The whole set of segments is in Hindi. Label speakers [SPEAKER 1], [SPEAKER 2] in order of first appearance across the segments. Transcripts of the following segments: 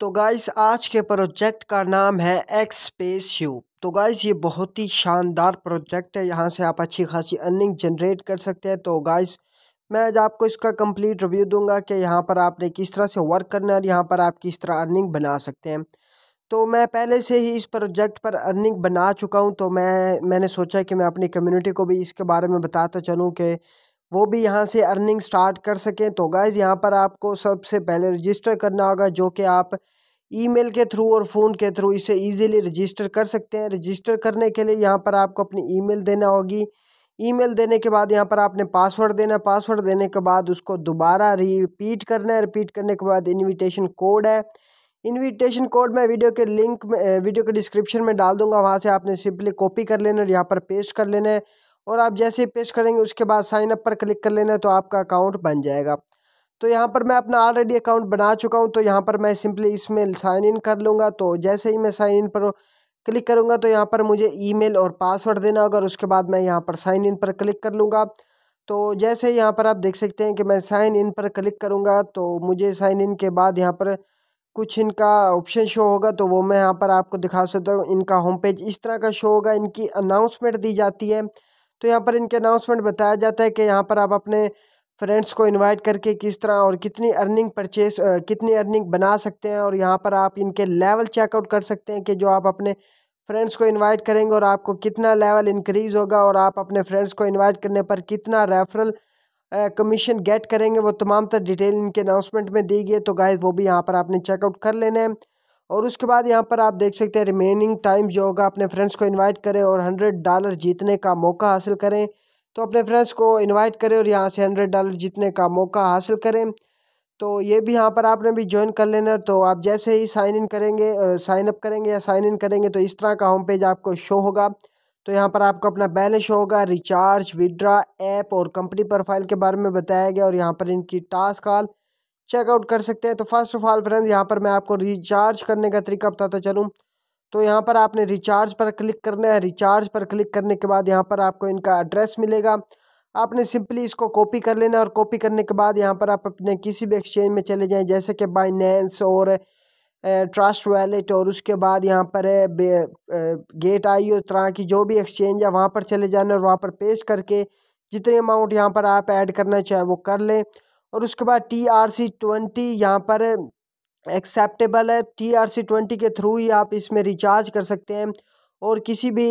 [SPEAKER 1] तो गाइस आज के प्रोजेक्ट का नाम है एक्स स्पेस यू तो गाइस ये बहुत ही शानदार प्रोजेक्ट है यहाँ से आप अच्छी खासी अर्निंग जनरेट कर सकते हैं तो गाइस मैं आज आपको इसका कंप्लीट रिव्यू दूंगा कि यहाँ पर आपने किस तरह से वर्क करना है और यहाँ पर आप किस तरह अर्निंग बना सकते हैं तो मैं पहले से ही इस प्रोजेक्ट पर अर्निंग बना चुका हूँ तो मैं मैंने सोचा कि मैं अपनी कम्यूनिटी को भी इसके बारे में बताता चलूँ कि वो भी यहाँ से अर्निंग स्टार्ट कर सकें तो गाइज़ यहाँ पर आपको सबसे पहले रजिस्टर करना होगा जो कि आप ईमेल के थ्रू और फ़ोन के थ्रू इसे इजीली रजिस्टर कर सकते हैं रजिस्टर करने के लिए यहाँ पर आपको अपनी ईमेल देना होगी ईमेल देने के बाद यहाँ पर आपने पासवर्ड देना पासवर्ड देने के बाद उसको दोबारा रिपीट करना है रिपीट करने के बाद इनविटेशन कोड है इनविटेशन कोड मैं वीडियो के लिंक में वीडियो के डिस्क्रिप्शन में डाल दूंगा वहाँ से आपने सिंपली कॉपी कर लेना और यहाँ पर पेस्ट कर लेना है और आप जैसे ही पेश करेंगे उसके बाद साइन अप पर क्लिक कर लेना तो आपका अकाउंट बन जाएगा तो यहाँ पर मैं अपना ऑलरेडी अकाउंट बना चुका हूँ तो यहाँ पर मैं सिंपली इसमें साइन इन कर लूँगा तो जैसे ही मैं साइन इन पर क्लिक करूँगा तो यहाँ पर मुझे ईमेल और पासवर्ड देना होगा और उसके बाद मैं यहाँ पर साइन इन पर क्लिक कर लूँगा तो जैसे ही यहाँ पर आप देख सकते हैं कि मैं साइन इन पर क्लिक करूँगा तो मुझे साइन इन के बाद यहाँ पर कुछ इनका ऑप्शन शो होगा तो वो मैं यहाँ पर आपको दिखा सकता हूँ इनका होम पेज इस तरह का शो होगा इनकी अनाउंसमेंट दी जाती है तो यहाँ पर इनके अनाउंसमेंट बताया जाता है कि यहाँ पर आप अपने फ्रेंड्स को इनवाइट करके किस तरह और कितनी अर्निंग परचेस कितनी अर्निंग बना सकते हैं और यहाँ पर आप इनके लेवल चेकआउट कर सकते हैं कि जो आप अपने फ्रेंड्स को इनवाइट करेंगे और आपको कितना लेवल इंक्रीज़ होगा और आप अपने फ्रेंड्स को इनवाइट करने पर कितना रेफरल कमीशन गेट करेंगे वो तमाम तर डिटेल इनके अनाउंसमेंट में दी गई है तो गाय वो भी यहाँ पर आपने चेकआउट कर लेना है और उसके बाद यहाँ पर आप देख सकते हैं रिमेनिंग टाइम जो होगा अपने फ्रेंड्स को इनवाइट करें और हंड्रेड डॉलर जीतने का मौका हासिल करें तो अपने फ्रेंड्स को इनवाइट करें और यहाँ से हंड्रेड डॉलर जीतने का मौका हासिल करें तो ये भी यहाँ पर आपने भी ज्वाइन कर लेना तो आप जैसे ही साइन इन करेंगे साइन अप करेंगे या साइन इन करेंगे तो इस तरह का होम पेज आपको शो होगा तो यहाँ पर आपको अपना बैलेंस शो होगा रिचार्ज विड्रा ऐप और कंपनी प्रोफाइल के बारे में बताया गया और यहाँ पर इनकी टास्क हाल चेकआउट कर सकते हैं तो फर्स्ट ऑफ ऑल फ्रेंड्स यहाँ पर मैं आपको रिचार्ज करने का तरीका बताता चलूँ तो यहाँ पर आपने रिचार्ज पर क्लिक करना है रिचार्ज पर क्लिक करने के बाद यहाँ पर आपको इनका एड्रेस मिलेगा आपने सिंपली इसको कॉपी कर लेना और कॉपी करने के बाद यहाँ पर आप अपने किसी भी एक्सचेंज में चले जाएँ जैसे कि बाइनेंस और ट्रस्ट वैलेट और उसके बाद यहाँ पर गेट आई और तरह की जो भी एक्सचेंज है वहाँ पर चले जाना और वहाँ पर पेस्ट करके जितने अमाउंट यहाँ पर आप ऐड करना चाहें वो कर लें और उसके बाद टी आर सी ट्वेंटी यहाँ पर एक्सेप्टेबल है टी आर सी ट्वेंटी के थ्रू ही आप इसमें रिचार्ज कर सकते हैं और किसी भी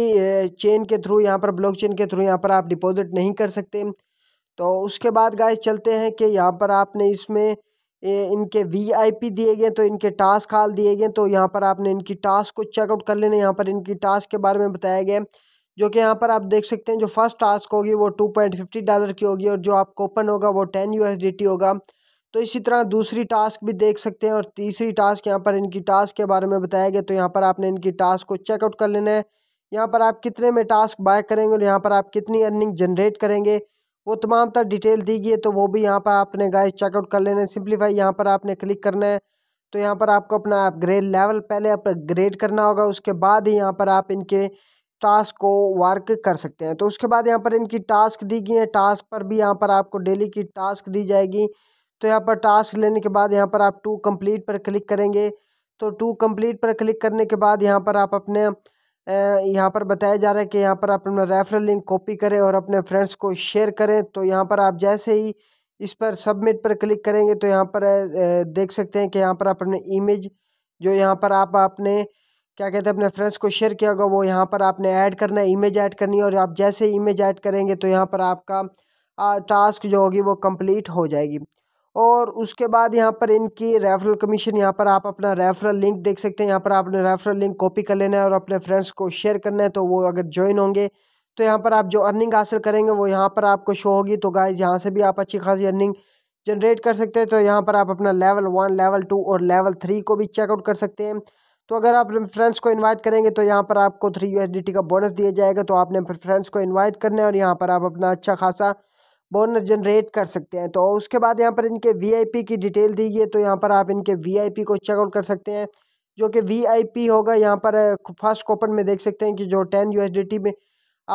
[SPEAKER 1] चेन के थ्रू यहाँ पर ब्लॉक चेन के थ्रू यहाँ पर आप डिपॉजिट नहीं कर सकते तो उसके बाद गाइस चलते हैं कि यहाँ पर आपने इसमें इनके पी दिए गए तो इनके टास्क हाल दिए गए तो यहाँ पर आपने इनकी टास्क को चेकआउट कर लेना यहाँ पर इनकी टास्क के बारे में बताया गया जो कि यहाँ पर आप देख सकते हैं जो फर्स्ट टास्क होगी वो टू पॉइंट फिफ्टी डॉलर की होगी और जो आप कोपन होगा वो टेन यू होगा तो इसी तरह दूसरी टास्क भी देख सकते हैं और तीसरी टास्क यहाँ पर इनकी टास्क के बारे में बताया गया तो यहाँ पर आपने इनकी टास्क को चेकआउट कर लेना है यहाँ पर आप कितने में टास्क बाय करेंगे और यहाँ पर आप कितनी अर्निंग जनरेट करेंगे वो तमाम तर डिटेल दी गई है तो वो भी यहाँ पर आपने गाय चेकआउट कर लेना है सिंप्लीफाई यहाँ पर आपने क्लिक करना है तो यहाँ पर आपको अपना अपग्रेड लेवल पहले अपग्रेड करना होगा उसके बाद ही यहाँ पर आप इनके टास्क को वर्क कर सकते हैं तो उसके बाद यहाँ पर इनकी टास्क दी गई है टास्क पर भी यहाँ पर आपको डेली की टास्क दी जाएगी तो यहाँ पर टास्क लेने के बाद यहाँ पर आप टू कंप्लीट पर क्लिक करेंगे तो टू कंप्लीट पर क्लिक करने के बाद यहाँ पर आप अपने यहाँ पर बताया जा रहा है कि यहाँ पर आप अपना रेफरल लिंक कॉपी करें और अपने फ्रेंड्स को शेयर करें तो यहाँ पर आप जैसे ही इस पर सबमिट पर क्लिक करेंगे तो यहाँ पर देख सकते हैं कि यहाँ पर आप अपने इमेज जो यहाँ पर आप अपने क्या कहते हैं अपने फ्रेंड्स को शेयर किया होगा वो यहाँ पर आपने ऐड करना है इमेज ऐड करनी है और आप जैसे इमेज ऐड करेंगे तो यहाँ पर आपका टास्क जो होगी वो कंप्लीट हो जाएगी और उसके बाद यहाँ पर इनकी रेफरल कमीशन यहाँ पर आप अपना रेफरल लिंक देख सकते हैं यहाँ पर आपने रेफरल लिंक कॉपी कर लेना है और अपने फ्रेंड्स को शेयर करना है तो वो अगर ज्वाइन होंगे तो यहाँ पर आप जो अर्निंग हासिल करेंगे वो यहाँ पर आपको शो होगी तो गाइज यहाँ से भी आप अच्छी खासी अर्निंग जनरेट कर सकते हैं तो यहाँ पर आप अपना लेवल वन लेवल टू और लेवल थ्री को भी चेकआउट कर सकते हैं तो अगर आप फ्रेंड्स को इनवाइट करेंगे तो यहाँ पर आपको थ्री यू का बोनस दिया जाएगा तो आपने फ्रेंड्स को इनवाइट करना है और यहाँ पर आप अपना अच्छा खासा बोनस जनरेट कर सकते हैं तो उसके बाद यहाँ पर इनके वीआईपी की डिटेल दी है तो यहाँ पर आप इनके वीआईपी को चेकआउट कर सकते हैं जो कि वीआईपी होगा यहाँ पर फर्स्ट कोपन में देख सकते हैं कि जो टेन यू में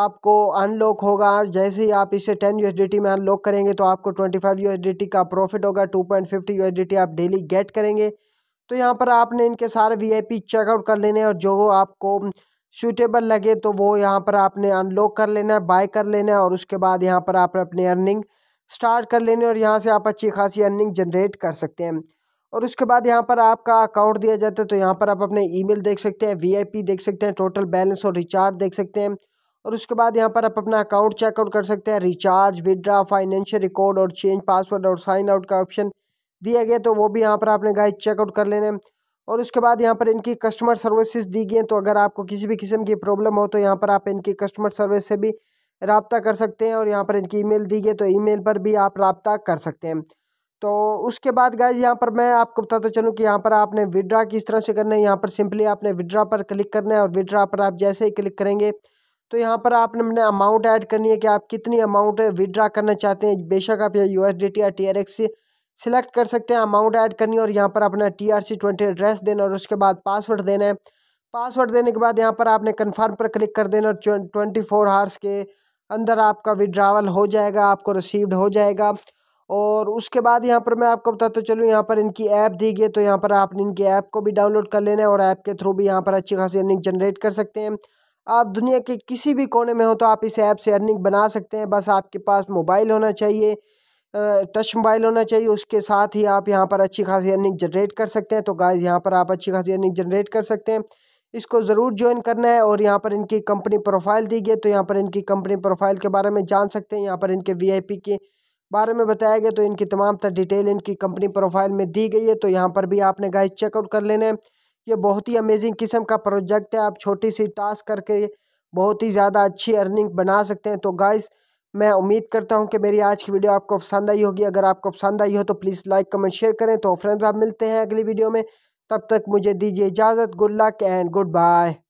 [SPEAKER 1] आपको अनलॉक होगा जैसे ही आप इसे टेन यू में अनलॉक करेंगे तो आपको ट्वेंटी फाइव का प्रॉफिट होगा टू पॉइंट फिफ्टी आप डेली गेट करेंगे तो यहाँ पर आपने इनके सारे वी आई पी चेकआउट कर लेने और जो वो आपको सूटेबल लगे तो वो यहाँ पर आपने अनलॉक कर लेना है बाय कर लेना है और उसके बाद यहाँ पर आप अपनी अर्निंग स्टार्ट कर लेनी और यहाँ से आप अच्छी खासी अर्निंग जनरेट कर सकते हैं और उसके बाद यहाँ पर आपका अकाउंट दिया जाता है तो यहाँ पर आप अपने ईमेल देख सकते हैं वीआईपी देख सकते हैं टोटल बैलेंस और रिचार्ज देख सकते हैं और उसके बाद यहाँ पर आप अपना अकाउंट चेकआउट कर सकते हैं रिचार्ज विदड्रा फाइनेंशियल रिकॉर्ड और चेंज पासवर्ड और साइन आउट का ऑप्शन दिए गए तो वो भी यहाँ पर आपने गाइज चेकआउट कर लेने और उसके बाद यहाँ पर इनकी कस्टमर सर्विसेज दी गई हैं तो अगर आपको किसी भी किस्म की प्रॉब्लम हो तो यहाँ पर आप इनकी कस्टमर सर्विस से भी रबता कर सकते हैं और यहाँ पर इनकी ईमेल दी गई तो ईमेल पर भी आप रबता कर सकते हैं तो उसके बाद गाइज यहाँ पर मैं आपको बताता चलूँ कि यहाँ पर आपने विड्रा किस तरह से करना है यहाँ पर सिंपली आपने विड्रा पर क्लिक करना है और विड्रा पर आप जैसे ही क्लिक करेंगे तो यहाँ पर आपने अपने अमाउंट ऐड करनी है कि आप कितनी अमाउंट विड्रा करना चाहते हैं बेशक आप यू एस डी टी या टी आर एक्स सिलेक्ट कर सकते हैं अमाउंट ऐड करनी है और यहाँ पर अपना T R C twenty address देना और उसके बाद पासवर्ड देना है पासवर्ड देने के बाद यहाँ पर आपने कन्फर्म पर क्लिक कर देना और ट्वेंटी फोर आवर्स के अंदर आपका विड्रावल हो जाएगा आपको रिसीव्ड हो जाएगा और उसके बाद यहाँ पर मैं आपको बताता चलूँ यहाँ पर इनकी ऐप दी गई तो यहाँ पर आपने इनकी ऐप को भी डाउनलोड कर लेना है और ऐप के थ्रू भी यहाँ पर अच्छी खासी अर्निंग जनरेट कर सकते हैं आप दुनिया के किसी भी कोने में हो तो आप इस ऐप से अर्निंग बना सकते हैं बस आपके पास मोबाइल होना चाहिए टच मोबाइल होना चाहिए उसके साथ ही आप यहाँ पर अच्छी खासी अर्निंग जनरेट कर सकते हैं तो गाइस यहाँ पर आप अच्छी खासी अर्निंग जनरेट कर सकते हैं इसको ज़रूर ज्वाइन करना है और यहाँ पर इनकी कंपनी प्रोफाइल दी गई तो यहाँ पर इनकी कंपनी प्रोफाइल के बारे में जान सकते हैं यहाँ पर इनके वी के बारे में बताया गया तो इनकी तमाम तर डिटेल इनकी कंपनी प्रोफाइल में दी गई है तो यहाँ पर भी आपने गाइस चेकआउट कर लेना है ये बहुत ही अमेजिंग किस्म का प्रोजेक्ट है आप छोटी सी टास्क करके बहुत ही ज़्यादा अच्छी अर्निंग बना सकते हैं तो गाइज मैं उम्मीद करता हूं कि मेरी आज की वीडियो आपको पसंद आई होगी अगर आपको पसंद आई हो तो प्लीज़ लाइक कमेंट शेयर करें तो फ्रेंड्स आप मिलते हैं अगली वीडियो में तब तक मुझे दीजिए इजाज़त good luck and good bye